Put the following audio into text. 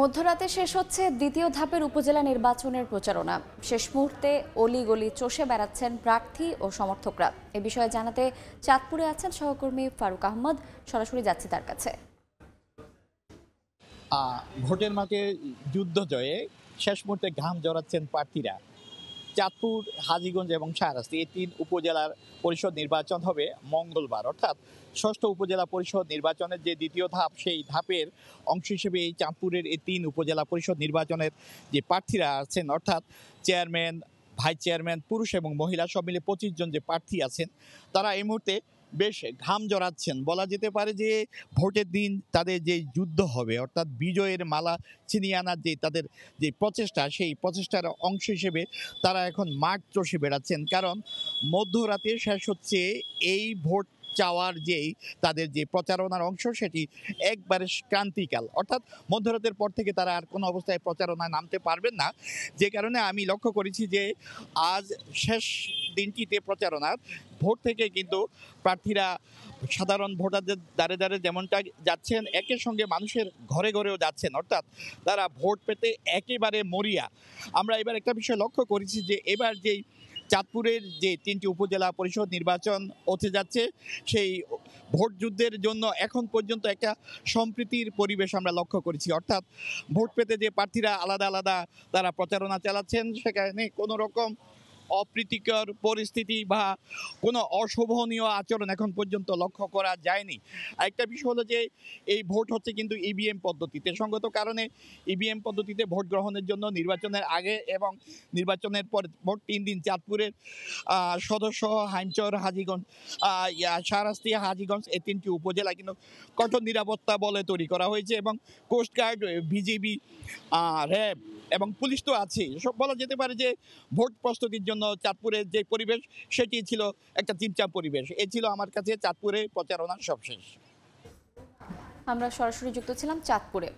মধ্যরাতে শেষ হচ্ছে দ্বিতীয় ধাপের উপজেলা নির্বাচনের প্রচারণা শেষ মুহূর্তে অলিগলি চষে বেড়াচ্ছেন প্রার্থী ও সমর্থকরা এ বিষয়ে জানাতে চাঁদপুরে আছেন সহকর্মী ফারুক আহমদ সরাসরি যাচ্ছে তার কাছে ভোটের মাঠে যুদ্ধ জয়ে শেষ মুহূর্তে ঘাম জড়াচ্ছেন প্রার্থীরা চাঁদপুর হাজিগঞ্জ এবং শাহরাস্তি এই তিন উপজেলার পরিষদ নির্বাচন হবে মঙ্গলবার অর্থাৎ ষষ্ঠ উপজেলা পরিষদ নির্বাচনের যে দ্বিতীয় ধাপ সেই ধাপের অংশ হিসেবে এই চাঁদপুরের এই তিন উপজেলা পরিষদ নির্বাচনের যে প্রার্থীরা আছেন অর্থাৎ চেয়ারম্যান ভাইস চেয়ারম্যান পুরুষ এবং মহিলা সব মিলে পঁচিশ জন যে প্রার্থী আছেন তারা এই মুহূর্তে বেশ ঘাম জড়াচ্ছেন বলা যেতে পারে যে ভোটের দিন তাদের যে যুদ্ধ হবে অর্থাৎ বিজয়ের মালা ছিনিয়ে আনার যে তাদের যে প্রচেষ্টা সেই প্রচেষ্টার অংশ হিসেবে তারা এখন মাঠ চষে বেড়াচ্ছেন কারণ মধ্যরাতে শেষ হচ্ছে এই ভোট চাওয়ার যেই তাদের যে প্রচারণার অংশ সেটি একবারে ক্রান্তিকাল অর্থাৎ মধ্যরাতের পর থেকে তারা আর কোনো অবস্থায় প্রচারণায় নামতে পারবেন না যে কারণে আমি লক্ষ্য করেছি যে আজ শেষ দিনটিতে প্রচারণার ভোট থেকে কিন্তু প্রার্থীরা সাধারণ ভোটারদের দ্বারে দ্বারে যেমনটা যাচ্ছেন একের সঙ্গে মানুষের ঘরে ঘরেও যাচ্ছেন অর্থাৎ তারা ভোট পেতে একেবারে মরিয়া আমরা এবার একটা বিষয় লক্ষ্য করেছি যে এবার যেই চাঁদপুরের যে তিনটি উপজেলা পরিষদ নির্বাচন হতে যাচ্ছে সেই ভোট যুদ্ধের জন্য এখন পর্যন্ত একটা সম্প্রীতির পরিবেশ আমরা লক্ষ্য করেছি অর্থাৎ ভোট পেতে যে প্রার্থীরা আলাদা আলাদা তারা প্রচারণা চালাচ্ছেন সেখানে কোনো রকম অপ্রীতিকর পরিস্থিতি বা কোনো অশোভনীয় আচরণ এখন পর্যন্ত লক্ষ্য করা যায়নি আরেকটা বিষয় হলো যে এই ভোট হচ্ছে কিন্তু ইভিএম e পদ্ধতিতে সঙ্গত কারণে ইভিএম e পদ্ধতিতে ভোট গ্রহণের জন্য নির্বাচনের আগে এবং নির্বাচনের পর ভোট তিন দিন চাঁদপুরের সদস্য হাইমচর হাজিগঞ্জ সারাস্তিয়া হাজিগঞ্জ এই তিনটি উপজেলা কিন্তু কঠোর নিরাপত্তা বলে তৈরি করা হয়েছে এবং কোস্টগার্ড বিজিবি র্যাব এবং পুলিশ তো আছে সব বলা যেতে পারে যে ভোট প্রস্তুতির জন্য জন্য চাঁদপুরের যে পরিবেশ সেটি ছিল একটা চিপচাপ পরিবেশ এ ছিল আমার কাছে চাঁদপুরে প্রচারণার সবশেষ আমরা সরাসরি যুক্ত ছিলাম চাঁদপুরে